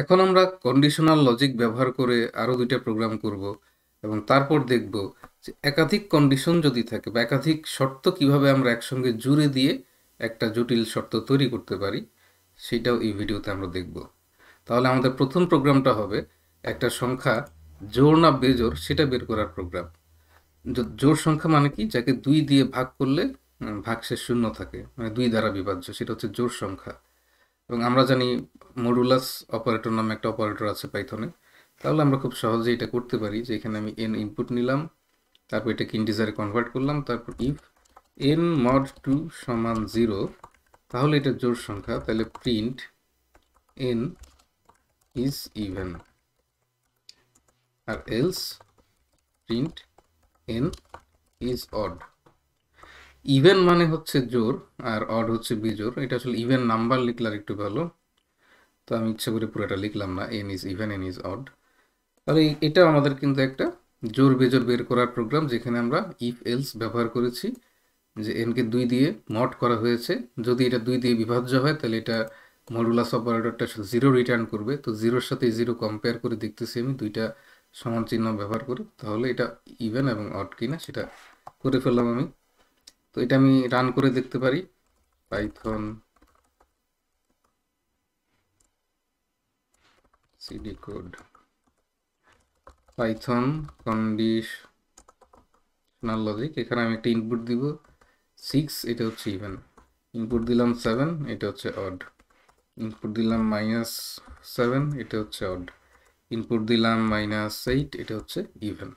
এখন আমরা conditional logic ব্যবহার করে আরও দুইটা প্রোগ্রাম করব এবং তারপর দেখব যে একাধিক কন্ডিশন যদি থাকে বা একাধিক শর্ত কিভাবে আমরা একসঙ্গে জুড়ে দিয়ে একটা জটিল শর্ত তৈরি করতে পারি সেটাও এই ভিডিওতে আমরা দেখব তাহলে আমাদের প্রথম প্রোগ্রামটা হবে একটা সংখ্যা জোর না বেজোর সেটা বের করার প্রোগ্রাম জোর সংখ্যা মানে কি যাকে দুই দিয়ে ভাগ করলে ভাগ শেষ শূন্য থাকে মানে দুই দ্বারা বিভাজ্য সেটা হচ্ছে জোর সংখ্যা এবং আমরা জানি মডুলাস অপারেটর নামে একটা অপারেটর আছে পাইথনে তাহলে আমরা খুব সহজে এটা করতে পারি যে এখানে আমি এন ইনপুট নিলাম তারপর এটাকে ইন্টিজারে কনভার্ট করলাম তারপর ইফ এন মড টু সমান জিরো তাহলে এটা জোর সংখ্যা তাহলে প্রিন্ট এন ইজ ইভেন আর else print N is odd even মানে হচ্ছে জোর আর অড হচ্ছে বিজোর এটা আসলে ইভেন নাম্বার লিখলে আর একটু ভালো তো আমি ইচ্ছে করে পুরোটা লিখলাম না N is even N is odd তাহলে এটা আমাদের কিন্তু একটা জোর বেজোর বের করার প্রোগ্রাম যেখানে আমরা ইফ এলস ব্যবহার করেছি যে এনকে দুই দিয়ে মট করা হয়েছে যদি এটা দুই দিয়ে বিভাজ্য হয় তাহলে এটা মডুলাস অপারেটরটা জিরো রিটার্ন করবে তো জিরোর সাথে জিরো কম্পেয়ার করে দেখতেছি আমি দুইটা সমান চিহ্ন ব্যবহার করে তাহলে এটা ইভেন এবং অড কিনা সেটা করে ফেললাম আমি তো এটা আমি রান করে দেখতে পারি Python CD code Python conditional logic এখানে আমি একটা ইনপুট দিব সিক্স এটা হচ্ছে ইভেন ইনপুট দিলাম সেভেন এটা হচ্ছে অড ইনপুট দিলাম মাইনাস সেভেন এটা হচ্ছে অড ইনপুট দিলাম মাইনাস এইট এটা হচ্ছে ইভেন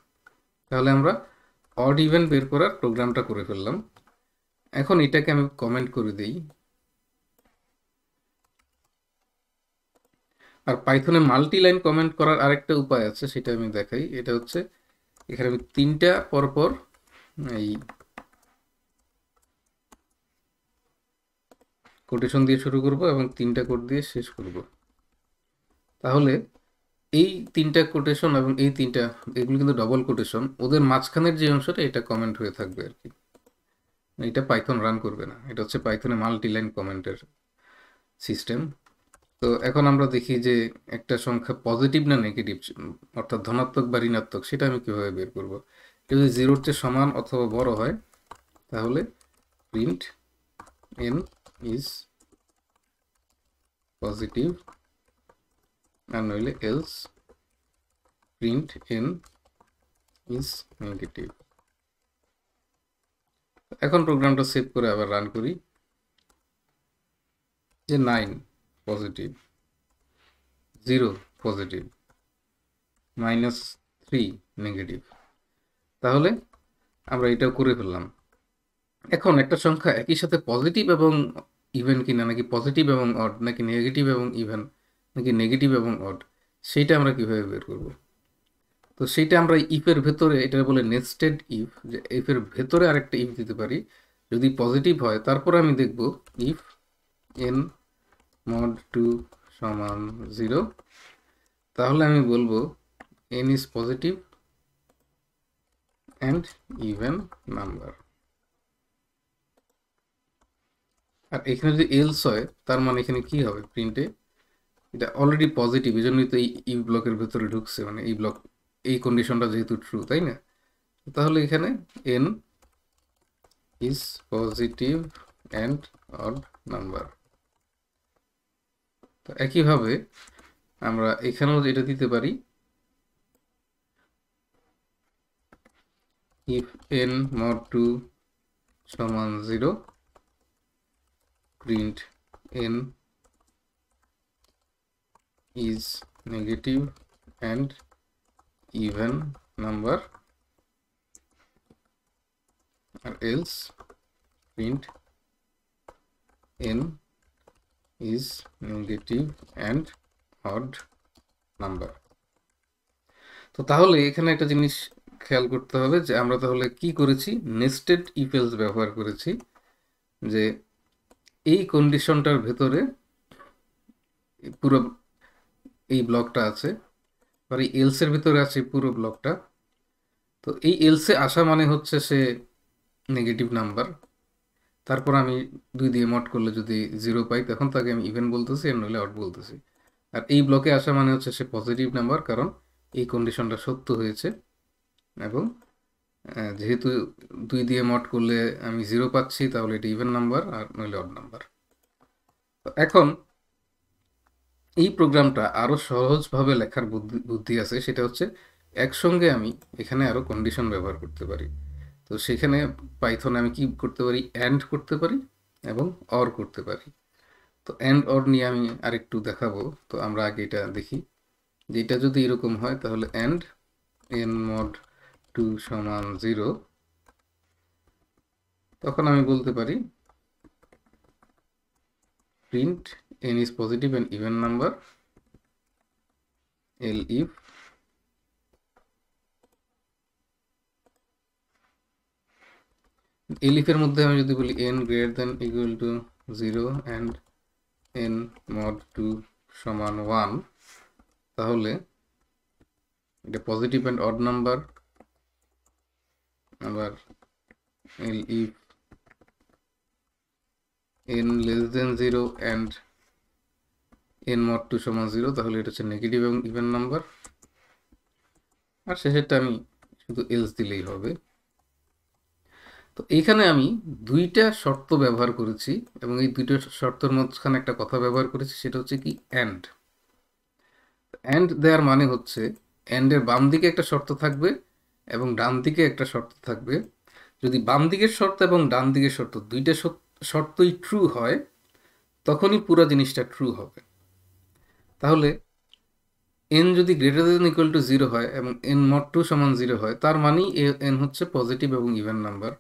তাহলে আমরা অড ইভেন বের করার প্রোগ্রামটা করে ফেললাম এখন এটাকে আমি কমেন্ট করে দিই আর পাইথনে মাল্টি লাইন কমেন্ট করার আরেকটা উপায় আছে সেটা আমি দেখাই এটা হচ্ছে এখানে আমি তিনটা পরপর এই কোটেশন দিয়ে শুরু করব এবং তিনটা কোট দিয়ে শেষ করব তাহলে এই তিনটা কোটেশন এবং এই তিনটা এগুলো কিন্তু ডবল কোটেশন ওদের মাঝখানের যে অংশটা এটা কমেন্ট হয়ে থাকবে আর কি এটা পাইথন রান করবে না এটা হচ্ছে পাইথনে মাল্টিলাইন কমেন্টের সিস্টেম তো এখন আমরা দেখি যে একটা সংখ্যা পজিটিভ না নেগেটিভ অর্থাৎ ধনাত্মক বা ঋণাত্মক সেটা আমি কীভাবে বের করব যদি জিরোর চেয়ে সমান অথবা বড় হয় তাহলে প্রিন্ট এন ইজ পজিটিভ আর নইলে else print N is negative এখন প্রোগ্রামটা সেভ করে আবার রান করি যে nine positive zero positive minus three negative তাহলে আমরা এটাও করে ফেললাম এখন একটা সংখ্যা একই সাথে পজিটিভ এবং ইভেন কিনা নাকি পজিটিভ এবং অড নাকি নেগেটিভ এবং ইভেন নাকি নেগেটিভ এবং অড সেইটা আমরা কীভাবে বের করবো তো সেটা আমরা ইফের ভেতরে এটা বলে নেস্টেড ইফ যে ইফের ভেতরে আরেকটা ইফ দিতে পারি যদি পজিটিভ হয় তারপরে আমি দেখব ইফ এন মড টু সমান জিরো তাহলে আমি বলবো N is positive and even number আর এখানে যদি এলস হয় তার মানে এখানে কি হবে প্রিন্টে এটা অলরেডি পজিটিভ এই জন্যই তো এই ব্লকের ভেতরে ঢুকছে মানে এই ব্লক এই কন্ডিশনটা যেহেতু ট্রু তাই না তাহলে এখানে N is positive and odd number তো একইভাবে আমরা এখানেও এটা দিতে পারি ইফ এন মড টু সমান zero print N is negative and even number or else print n is negative and odd number তো তাহলে এখানে একটা জিনিস খেয়াল করতে হবে যে আমরা তাহলে কি করেছি নেস্টেড ইফেলস ব্যবহার করেছি যে এই কন্ডিশনটার ভেতরে পুরো এই ব্লকটা আছে আর এই এলসের ভিতরে আছে পুরো ব্লকটা তো এই এলসে আসা মানে হচ্ছে সে নেগেটিভ নাম্বার তারপর আমি দুই দিয়ে মট করলে যদি জিরো পাই তখন তাকে আমি ইভেন বলতেছি আর নইলে আউট বলতেছি আর এই ব্লকে আসা মানে হচ্ছে সে পজিটিভ নাম্বার কারণ এই কন্ডিশনটা সত্য হয়েছে এবং যেহেতু দুই দিয়ে মট করলে আমি জিরো পাচ্ছি তাহলে এটা ইভেন নাম্বার আর নইলে আউট নাম্বার তো এখন এই প্রোগ্রামটা আরও সহজভাবে লেখার বুদ্ধি বুদ্ধি আছে সেটা হচ্ছে একসঙ্গে আমি এখানে আরও কন্ডিশন ব্যবহার করতে পারি তো সেখানে পাইথনে আমি কি করতে পারি অ্যান্ড করতে পারি এবং অর করতে পারি তো অ্যান্ড অর নিয়ে আমি আরেকটু দেখাবো তো আমরা আগে এটা দেখি যে এটা যদি এরকম হয় তাহলে অ্যান্ড এন মড টু সমান জিরো তখন আমি বলতে পারি print n is positive and even number l if elif এর মধ্যে আমি যদি বলি n greater than equal to 0 and n mod 2 সমান 1 তাহলে এটা পজিটিভ এন্ড অড নাম্বার আবার l if n less than zero and n mod two সমান জিরো তাহলে এটা হচ্ছে নেগেটিভ এবং ইভেন নাম্বার আর শেষেরটা আমি শুধু এলস দিলেই হবে তো এখানে আমি দুইটা শর্ত ব্যবহার করেছি এবং এই দুইটা শর্তের মধ্যখানে একটা কথা ব্যবহার করেছি সেটা হচ্ছে কি এন্ড অ্যান্ড দেওয়ার মানে হচ্ছে এন্ডের বাম দিকে একটা শর্ত থাকবে এবং ডান দিকে একটা শর্ত থাকবে যদি বাম দিকের শর্ত এবং ডান দিকের শর্ত দুইটা সত্য শর্তই ট্রু হয় তখনই পুরো জিনিসটা ট্রু হবে তাহলে এন যদি greater than equal to zero হয় এবং এন মট টু সমান জিরো হয় তার মানেই এন হচ্ছে পজিটিভ এবং ইভেন নাম্বার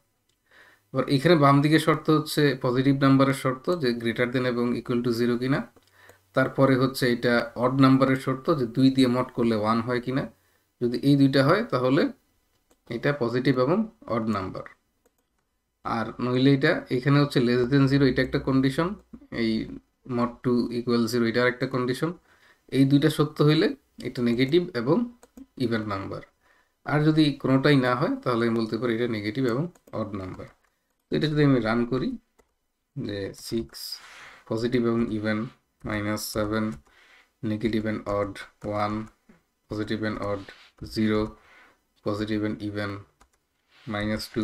এবার এখানে বাম দিকে শর্ত হচ্ছে পজিটিভ নাম্বারের শর্ত যে গ্রেটার দেন এবং ইকুয়াল টু জিরো কিনা তারপরে হচ্ছে এটা অড নাম্বারের শর্ত যে দুই দিয়ে মট করলে ওয়ান হয় কিনা যদি এই দুইটা হয় তাহলে এটা পজিটিভ এবং অড নাম্বার আর নইলে এটা এখানে হচ্ছে লেস দেন জিরো এটা একটা কন্ডিশন এই মট টু ইকুয়াল জিরো এটা একটা কন্ডিশন এই দুইটা সত্য হইলে এটা নেগেটিভ এবং ইভেন নাম্বার আর যদি কোনোটাই না হয় তাহলে আমি বলতে পারি এটা নেগেটিভ এবং অড নাম্বার তো এটা যদি আমি রান করি যে সিক্স পজিটিভ এবং even minus seven negative and odd one positive and odd zero positive and even minus two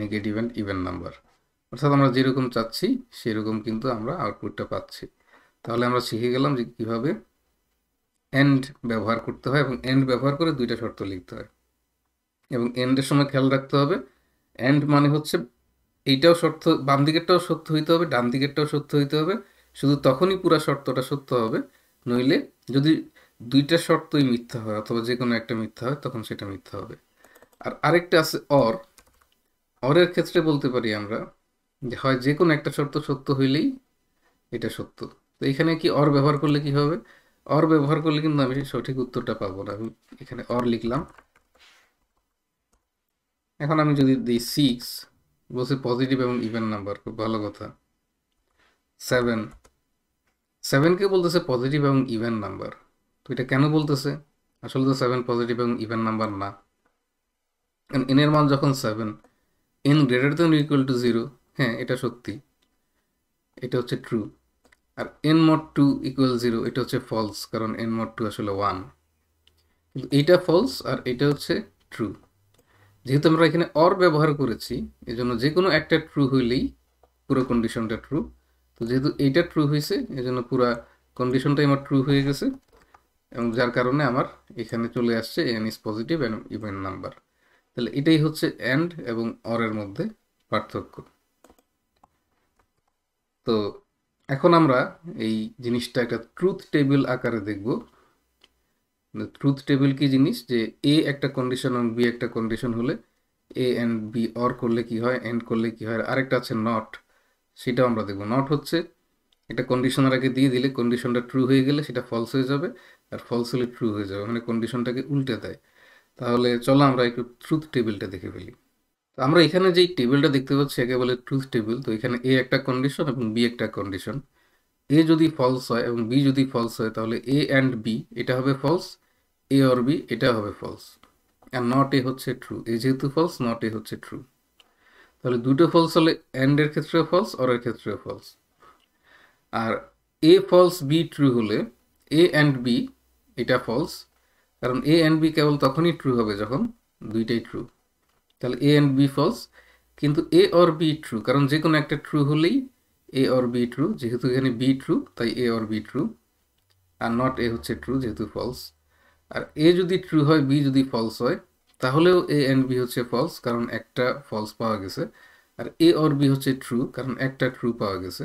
negative and even number অর্থাৎ আমরা যেরকম চাচ্ছি সেরকম কিন্তু আমরা আউটপুটটা পাচ্ছি তাহলে আমরা শিখে গেলাম যে কীভাবে এন্ড ব্যবহার করতে হয় এবং এন্ড ব্যবহার করে দুইটা শর্ত লিখতে হয় এবং এন্ডের সময় খেয়াল রাখতে হবে এন্ড মানে হচ্ছে এইটাও শর্ত বাম দিকেরটাও সত্য হইতে হবে ডান দিকেরটাও সত্য হইতে হবে শুধু তখনই পুরা শর্তটা সত্য হবে নইলে যদি দুইটা শর্তই মিথ্যা হয় অথবা যে কোনো একটা মিথ্যা হয় তখন সেটা মিথ্যা হবে আর আরেকটা আছে অর অরের ক্ষেত্রে বলতে পারি আমরা যে হয় যে কোনো একটা শর্ত সত্য হইলেই এটা সত্য তো এখানে কি অর ব্যবহার করলে কি হবে অর ব্যবহার করলে কিন্তু আমি সঠিক উত্তরটা পাবো না আমি এখানে অর লিখলাম এখন আমি যদি দিই সিক্স বলছি পজিটিভ এবং ইভেন নাম্বার খুব ভালো কথা সেভেন সেভেনকে বলতেছে পজিটিভ এবং ইভেন নাম্বার তো এটা কেন বলতেছে আসলে তো সেভেন পজিটিভ এবং ইভেন নাম্বার না কারণ এনের মান যখন seven N greater than equal to zero হ্যাঁ এটা সত্যি এটা হচ্ছে ট্রু আর N mod two equal zero এটা হচ্ছে ফলস কারণ এন মট টু আসলে ওয়ান কিন্তু এইটা ফলস আর এটা হচ্ছে ট্রু যেহেতু আমরা এখানে অর ব্যবহার করেছি এই জন্য যে কোনো একটা ট্রু হইলেই পুরো কন্ডিশনটা ট্রু তো যেহেতু এইটা ট্রু হয়েছে এই জন্য পুরো কন্ডিশনটাই আমার ট্রু হয়ে গেছে এবং যার কারণে আমার এখানে চলে আসছে N is positive and even number তাহলে এটাই হচ্ছে অ্যান্ড এবং অরের মধ্যে পার্থক্য তো এখন আমরা এই জিনিসটা একটা ট্রুথ টেবিল আকারে দেখব ট্রুথ মানে টেবিল কি জিনিস যে এ একটা কন্ডিশন এবং বি একটা কন্ডিশন হলে এ অ্যান্ড বি অর করলে কি হয় অ্যান্ড করলে কি হয় আরেকটা আছে নট সেটাও আমরা দেখব নট হচ্ছে এটা কন্ডিশনার আগে দিয়ে দিলে কন্ডিশনটা ট্রু হয়ে গেলে সেটা ফলস হয়ে যাবে আর ফলস হলে ট্রু হয়ে যাবে মানে কন্ডিশনটাকে উল্টে দেয় তাহলে চলো আমরা একটু ট্রুথ টেবিলটা দেখে ফেলি তো আমরা এখানে যে টেবিলটা দেখতে পাচ্ছি একে বলে ট্রুথ টেবিল তো এখানে এ একটা কন্ডিশন এবং বি একটা কন্ডিশন এ যদি ফলস হয় এবং বি যদি ফলস হয় তাহলে এ অ্যান্ড বি এটা হবে ফলস এ অর বি এটা হবে ফলস আর নট এ হচ্ছে ট্রু এ যেহেতু ফলস নট এ হচ্ছে ট্রু তাহলে দুটো ফলস হলে অ্যান্ডের ক্ষেত্রে ফলস অরের ক্ষেত্রে ফলস আর এ ফলস বি ট্রু হলে এ অ্যান্ড বি এটা ফলস কারণ এ অ্যান্ড বি কেবল তখনই ট্রু হবে যখন দুইটাই ট্রু তাহলে এ অ্যান্ড বি ফলস কিন্তু এ অর বি ট্রু কারণ যে কোনো একটা ট্রু হলেই এ অর বি ট্রু যেহেতু এখানে বি ট্রু তাই এ অর বি ট্রু আর নট এ হচ্ছে ট্রু যেহেতু ফলস আর এ যদি ট্রু হয় বি যদি ফলস হয় তাহলেও এ অ্যান্ড বি হচ্ছে ফলস কারণ একটা ফলস পাওয়া গেছে আর এ অর বি হচ্ছে ট্রু কারণ একটা ট্রু পাওয়া গেছে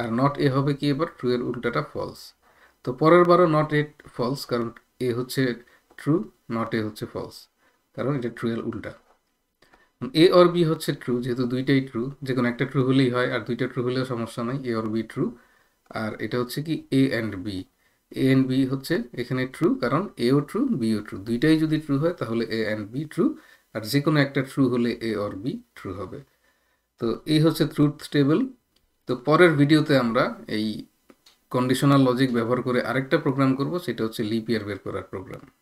আর নট এ হবে কি এবার ট্রু এর উল্টাটা ফলস তো পরের বারও নট এ ফলস কারণ এ হচ্ছে ট্রু নট এ হচ্ছে ফলস কারণ এটা ট্রু এর উল্টা এ অর বি হচ্ছে ট্রু যেহেতু দুইটাই ট্রু যে কোনো একটা ট্রু হলেই হয় আর দুইটা ট্রু হলেও সমস্যা নাই এ অর বি ট্রু আর এটা হচ্ছে কি A and B A and B হচ্ছে এখানে ট্রু কারণ এও ট্রু বিও ট্রু দুইটাই যদি ট্রু হয় তাহলে এ অ্যান্ড বি ট্রু আর যে কোনো একটা ট্রু হলে এ অর বি ট্রু হবে তো এই হচ্ছে ট্রুথ টেবল তো পরের ভিডিওতে আমরা এই কন্ডিশনাল লজিক ব্যবহার করে আরেকটা প্রোগ্রাম করব সেটা হচ্ছে লিপিয়ার বের করার প্রোগ্রাম